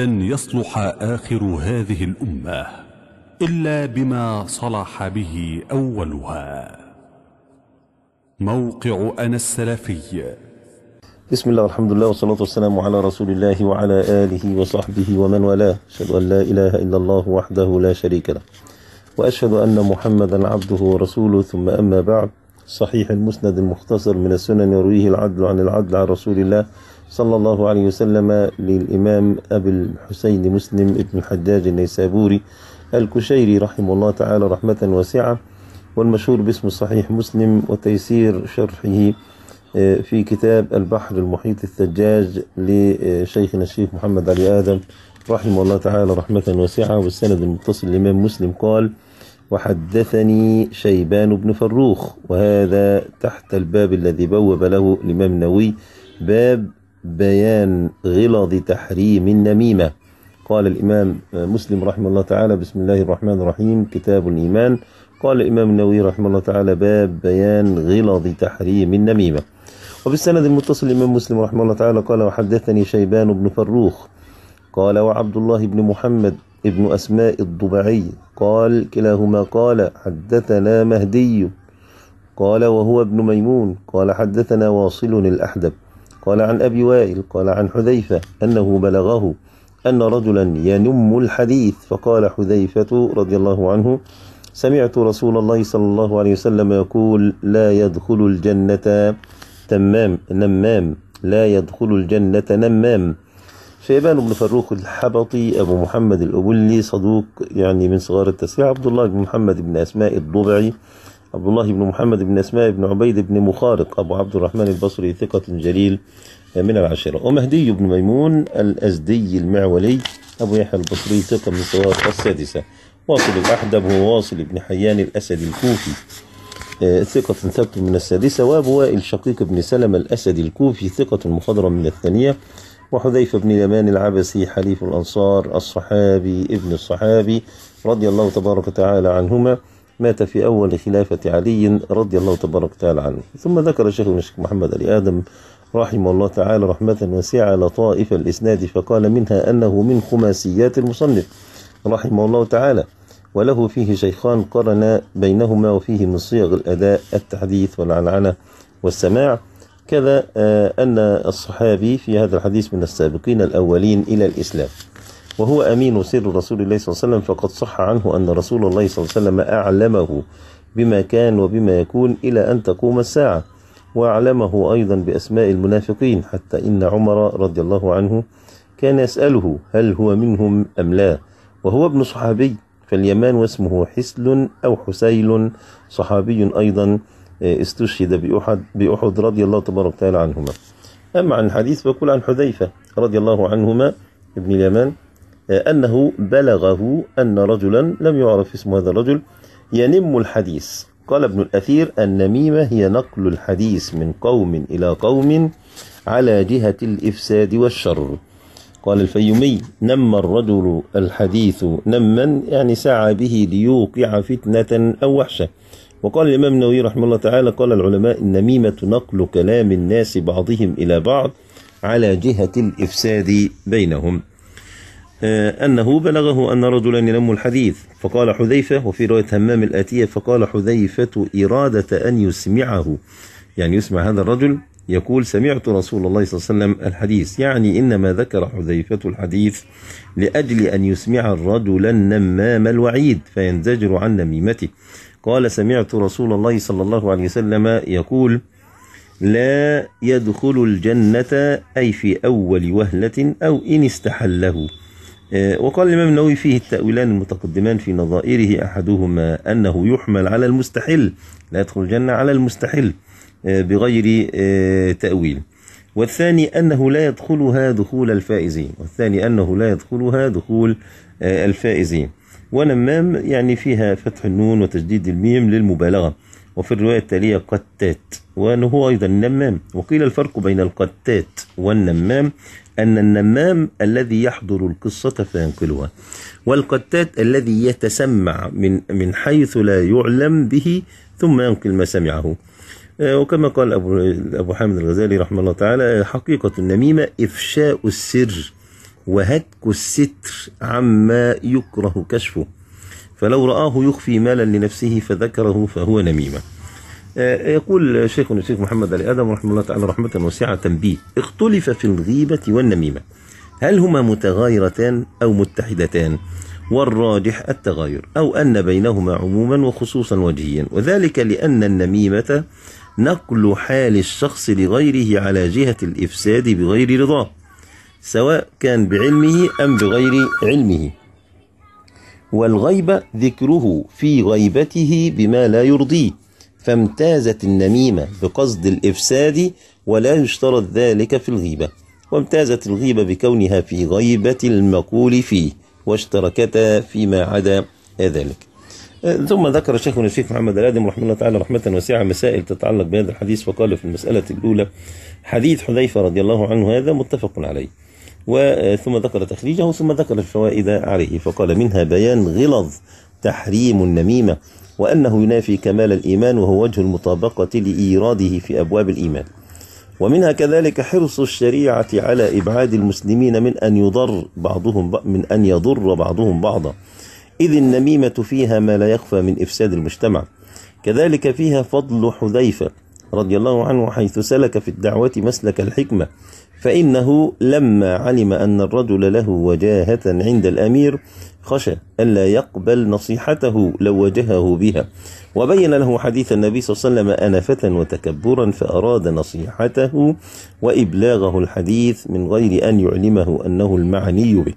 لن يصلح آخر هذه الأمة إلا بما صلح به أولها موقع أنا السلفي بسم الله والحمد لله والصلاة والسلام على رسول الله وعلى آله وصحبه ومن والاه أشهد أن لا إله إلا الله وحده لا شريك له وأشهد أن محمدا عبده ورسوله ثم أما بعد صحيح المسند المختصر من السنن يرويه العدل عن العدل عن رسول الله صلى الله عليه وسلم للإمام أبي الحسين مسلم ابن الحجاج النيسابوري الكشيري رحمه الله تعالى رحمة واسعة والمشهور باسم صحيح مسلم وتيسير شرحه آه، في كتاب البحر المحيط الثجاج لشيخنا الشيخ محمد علي آدم رحمه الله تعالى رحمة واسعة والسند المتصل الإمام مسلم قال وحدثني شيبان بن فروخ وهذا تحت الباب الذي بوب له الإمام نووي باب بيان غلظ تحريم النميمة قال الإمام مسلم رحمه الله تعالى بسم الله الرحمن الرحيم كتاب الإيمان قال الإمام النووي رحمه الله تعالى باب بيان غلظ تحريم النميمة وبالسند المتصل الإمام مسلم رحمه الله تعالى قال وحدثني شيبان بن فروخ قال وعبد الله بن محمد ابن أسماء الضبعي قال كلاهما قال حدثنا مهدي قال وهو ابن ميمون قال حدثنا واصل الأحدب قال عن أبي وائل قال عن حذيفة أنه بلغه أن رجلا ينم الحديث فقال حذيفة رضي الله عنه سمعت رسول الله صلى الله عليه وسلم يقول لا يدخل الجنة تمام نمام لا يدخل الجنة نمام شيبان بن فروخ الحبطي أبو محمد الأبلي صدوق يعني من صغار التسليح عبد الله بن محمد بن أسماء الضبعي عبد الله بن محمد بن أسماء بن عبيد بن مخارق أبو عبد الرحمن البصري ثقة جليل من العشرة ومهدي بن ميمون الأزدي المعولي أبو يحيى البصري ثقة من صغار السادسة واصل الأحدب هو واصل بن حيان الأسدي الكوفي آه، ثقة ثبت من السادسة وأبو وائل شقيق بن سلمة الأسدي الكوفي ثقة مخضرم من الثانية وحذيفة بن اليمان العبسي حليف الأنصار الصحابي ابن الصحابي رضي الله تبارك وتعالى عنهما مات في أول خلافة علي رضي الله تبارك وتعالى عنه ثم ذكر الشيخ محمد علي آدم رحمه الله تعالى رحمة واسعة لطائف الإسناد فقال منها أنه من خماسيات المصنف رحمه الله تعالى وله فيه شيخان قرن بينهما وفيه من صيغ الأداء التحديث والعنعنة والسماع كذا آه، أن الصحابي في هذا الحديث من السابقين الأولين إلى الإسلام وهو أمين سر رسول الله صلى الله عليه وسلم فقد صح عنه أن رسول الله صلى الله عليه وسلم أعلمه بما كان وبما يكون إلى أن تقوم الساعة وأعلمه أيضا بأسماء المنافقين حتى إن عمر رضي الله عنه كان يسأله هل هو منهم أم لا وهو ابن صحابي فاليمان واسمه حسل أو حسيل صحابي أيضا آه، استشهد بأحد, بأحد رضي الله تبارك وتعالى عنهما أما عن الحديث فكل عن حذيفة رضي الله عنهما ابن اليمان أنه بلغه أن رجلا لم يعرف اسم هذا الرجل ينم الحديث قال ابن الأثير النميمة هي نقل الحديث من قوم إلى قوم على جهة الإفساد والشر قال الفيومي نم الرجل الحديث نما يعني سعى به ليوقع فتنة أو وحشة وقال الإمام النووي رحمه الله تعالى قال العلماء النميمة نقل كلام الناس بعضهم إلى بعض على جهة الإفساد بينهم آه، أنه بلغه أن رجلا يلم الحديث فقال حذيفة وفي رواية همام الآتية فقال حذيفة إرادة أن يسمعه يعني يسمع هذا الرجل يقول سمعت رسول الله صلى الله عليه وسلم الحديث يعني إنما ذكر حذيفة الحديث لأجل أن يسمع الرجل النمام الوعيد فينزجر عن نميمته قال سمعت رسول الله صلى الله عليه وسلم يقول لا يدخل الجنة أي في أول وهلة أو إن استحله آه، وقال الإمام النووي فيه التأويلان المتقدمان في نظائره أحدهما أنه يحمل على المستحل لا يدخل الجنة على المستحل آه، بغير آه، تأويل والثاني أنه لا يدخلها دخول الفائزين والثاني أنه لا يدخلها دخول الفائزين ونمام يعني فيها فتح النون وتجديد الميم للمبالغة وفي الرواية التالية قتات وأنه هو أيضا نمام وقيل الفرق بين القتات والنمام أن النمام الذي يحضر القصة فينقلها والقتات الذي يتسمع من من حيث لا يعلم به ثم ينقل ما سمعه آه، وكما قال أبو, أبو حامد الغزالي رحمه الله تعالى حقيقة النميمة إفشاء السر وهتك الستر عما يكره كشفه فلو رآه يخفي مالا لنفسه فذكره فهو نميمة آه، يقول شيخنا الشيخ محمد علي آدم رحمه الله تعالى رحمة وسعة تنبيه اختلف في الغيبة والنميمة هل هما متغايرتان أو متحدتان والراجح التغاير أو أن بينهما عموما وخصوصا وجهيا وذلك لأن النميمة نقل حال الشخص لغيره على جهة الإفساد بغير رضاه سواء كان بعلمه أم بغير علمه والغيب ذكره في غيبته بما لا يرضيه فامتازت النميمة بقصد الإفساد ولا يشترط ذلك في الغيبة وامتازت الغيبة بكونها في غيبة المقول فيه واشتركتا فيما عدا ذلك أه، ثم ذكر شيخنا الشيخ محمد الادم رحمه الله تعالى رحمة واسعه مسائل تتعلق بهذا الحديث وقال في المسألة الأولى حديث حذيفة رضي الله عنه هذا متفق عليه وثم ذكر تخريجه آه، ثم ذكر الفوائد عليه فقال منها بيان غلظ تحريم النميمة وأنه ينافي كمال الإيمان وهو وجه المطابقة لإيراده في أبواب الإيمان ومنها كذلك حرص الشريعة على إبعاد المسلمين من أن يضر بعضهم من أن يضر بعضهم بعضا إذ النميمة فيها ما لا يخفى من إفساد المجتمع كذلك فيها فضل حذيفة رضي الله عنه حيث سلك في الدعوة مسلك الحكمة فإنه لما علم أن الرجل له وجاهة عند الأمير خشى ألا يقبل نصيحته لو وجهه بها وبين له حديث النبي صلى الله عليه وسلم أنفة وتكبرا فأراد نصيحته وإبلاغه الحديث من غير أن يعلمه أنه المعني به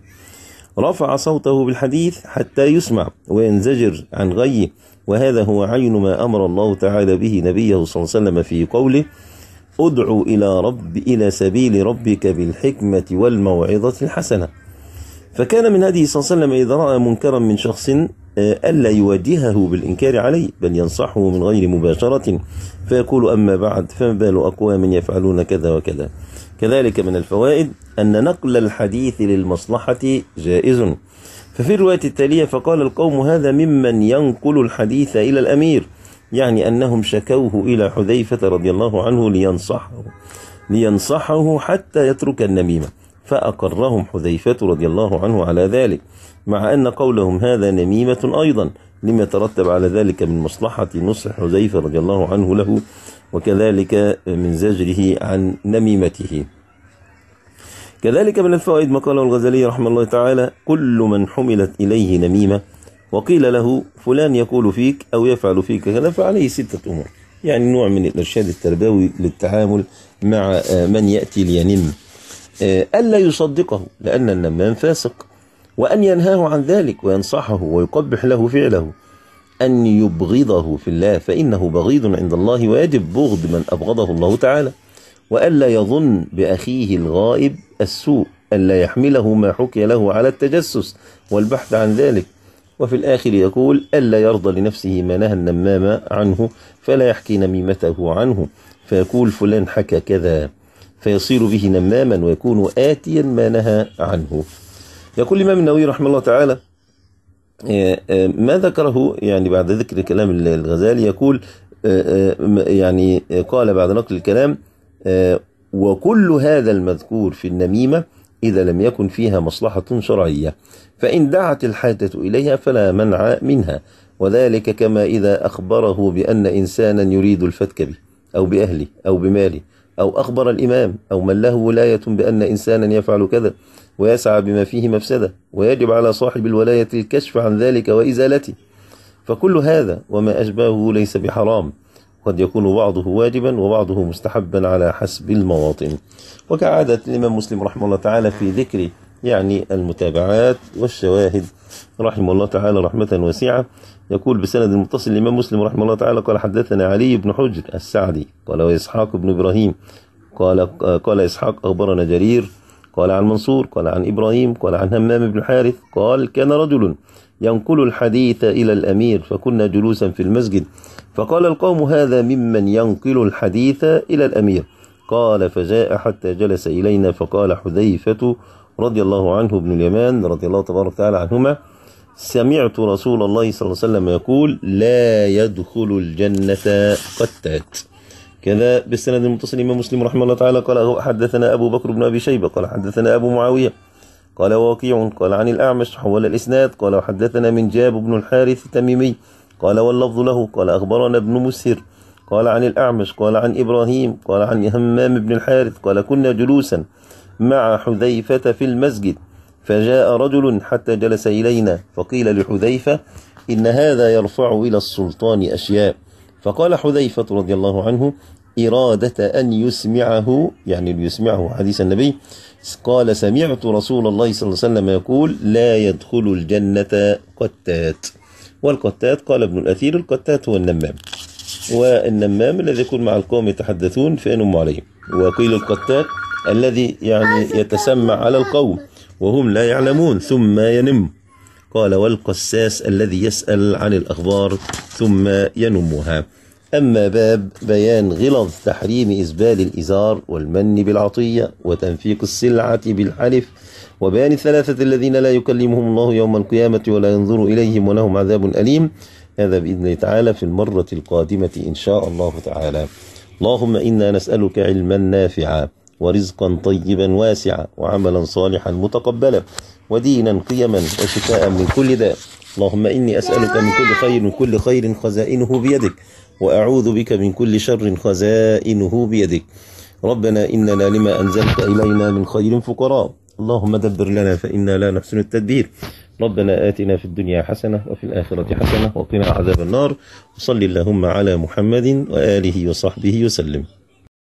رفع صوته بالحديث حتى يسمع وينزجر عن غيه وهذا هو عين ما أمر الله تعالى به نبيه صلى الله عليه وسلم في قوله ادعو إلى رب إلى سبيل ربك بالحكمة والموعظة الحسنة فكان من هذه صلى الله عليه وسلم إذا رأى منكرا من شخص آه، ألا يواجهه بالإنكار عليه بل ينصحه من غير مباشرة فيقول أما بعد فما بال أقوام يفعلون كذا وكذا كذلك من الفوائد أن نقل الحديث للمصلحة جائز ففي الرواية التالية فقال القوم هذا ممن ينقل الحديث إلى الأمير يعني أنهم شكوه إلى حذيفة رضي الله عنه لينصحه لينصحه حتى يترك النميمة فأقرهم حذيفة رضي الله عنه على ذلك مع أن قولهم هذا نميمة أيضا لما ترتب على ذلك من مصلحة نصح حذيفة رضي الله عنه له وكذلك من زجره عن نميمته كذلك من الفوائد ما قاله الغزالي رحمه الله تعالى كل من حملت إليه نميمة وقيل له فلان يقول فيك أو يفعل فيك كذا فعليه ستة أمور يعني نوع من الإرشاد التربوي للتعامل مع آه، من يأتي لينم آه، ألا يصدقه لأن النمام فاسق وأن ينهاه عن ذلك وينصحه ويقبح له فعله أن يبغضه في الله فإنه بغيض عند الله ويجب بغض من أبغضه الله تعالى وألا يظن بأخيه الغائب السوء ألا يحمله ما حكي له على التجسس والبحث عن ذلك وفي الآخر يقول ألا يرضى لنفسه ما نهى النمام عنه فلا يحكي نميمته عنه فيقول فلان حكى كذا فيصير به نماما ويكون آتيا ما نهى عنه يقول الإمام النووي رحمه الله تعالى آه، آه، ما ذكره يعني بعد ذكر كلام الغزالي يقول آه، يعني قال بعد نقل الكلام وكل هذا المذكور في النميمة إذا لم يكن فيها مصلحة شرعية فإن دعت الحاجة إليها فلا منع منها وذلك كما إذا أخبره بأن إنسانا يريد الفتك به أو بأهله أو بماله أو أخبر الإمام أو من له ولاية بأن إنسانا يفعل كذا ويسعى بما فيه مفسدة ويجب على صاحب الولاية الكشف عن ذلك وإزالته فكل هذا وما أشباهه ليس بحرام قد يكون بعضه واجبا وبعضه مستحبا على حسب المواطن وكعادة الإمام مسلم رحمه الله تعالى في ذكر يعني المتابعات والشواهد رحمه الله تعالى رحمة واسعة يقول بسند المتصل الإمام مسلم رحمه الله تعالى قال حدثنا علي بن حجر السعدي قال وإسحاق بن إبراهيم قال قال إسحاق أخبرنا جرير قال عن منصور قال عن إبراهيم قال عن همام بن حارث قال كان رجل ينقل الحديث إلى الأمير فكنا جلوسا في المسجد فقال القوم هذا ممن ينقل الحديث إلى الأمير قال فجاء حتى جلس إلينا فقال حذيفة رضي الله عنه ابن اليمان رضي الله تبارك تعالى عنهما سمعت رسول الله صلى الله عليه وسلم يقول لا يدخل الجنة قتات كذا بالسند المتصل إمام مسلم رحمه الله تعالى قال حدثنا أبو بكر بن أبي شيبة قال حدثنا أبو معاوية قال واقيع قال عن الأعمش حول الإسناد قال حدثنا من جاب بن الحارث التميمي قال واللفظ له قال أخبرنا ابن مسهر قال عن الأعمش قال عن إبراهيم قال عن همام بن الحارث قال كنا جلوسا مع حذيفة في المسجد فجاء رجل حتى جلس إلينا فقيل لحذيفة إن هذا يرفع إلى السلطان أشياء فقال حذيفة رضي الله عنه إرادة أن يسمعه يعني ليسمعه حديث النبي قال سمعت رسول الله صلى الله عليه وسلم يقول لا يدخل الجنة قتات والقتات قال ابن الأثير القتات هو النمام والنمام الذي يكون مع القوم يتحدثون فينم عليهم وقيل القتات الذي يعني آه، يتسمع على القوم وهم لا يعلمون ثم ينم قال والقساس الذي يسأل عن الأخبار ثم ينمها أما باب بيان غلظ تحريم إسبال الإزار والمن بالعطية وتنفيق السلعة بالحلف وبيان الثلاثة الذين لا يكلمهم الله يوم القيامة ولا ينظر إليهم ولهم عذاب أليم هذا بإذن الله تعالى في المرة القادمة إن شاء الله تعالى اللهم إنا نسألك علما نافعا ورزقا طيبا واسعا وعملا صالحا متقبلا ودينا قيما وشفاء من كل داء اللهم إني أسألك من كل خير وكل خير خزائنه بيدك وأعوذ بك من كل شر خزائنه بيدك ربنا إننا لما أنزلت إلينا من خير فقراء اللهم دبر لنا فإنا لا نحسن التدبير ربنا آتنا في الدنيا حسنة وفي الآخرة حسنة وقنا عذاب النار وصل اللهم على محمد وآله وصحبه وسلم